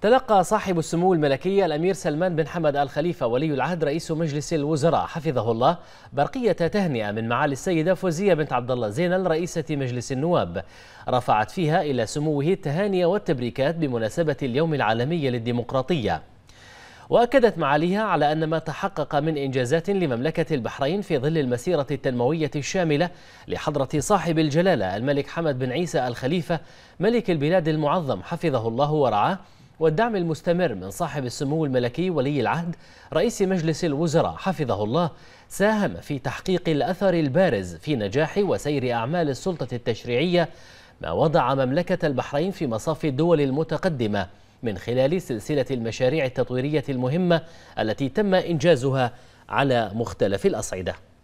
تلقى صاحب السمو الملكي الأمير سلمان بن حمد آل خليفة ولي العهد رئيس مجلس الوزراء حفظه الله برقية تهنئة من معالي السيدة فوزية بنت عبد الله زينل رئيسة مجلس النواب رفعت فيها إلى سموه التهاني والتبريكات بمناسبة اليوم العالمي للديمقراطية وأكدت معاليها على أن ما تحقق من إنجازات لمملكة البحرين في ظل المسيرة التنموية الشاملة لحضرة صاحب الجلالة الملك حمد بن عيسى الخليفة ملك البلاد المعظم حفظه الله ورعاه والدعم المستمر من صاحب السمو الملكي ولي العهد رئيس مجلس الوزراء حفظه الله ساهم في تحقيق الأثر البارز في نجاح وسير أعمال السلطة التشريعية ما وضع مملكة البحرين في مصاف الدول المتقدمة من خلال سلسلة المشاريع التطويرية المهمة التي تم إنجازها على مختلف الأصعدة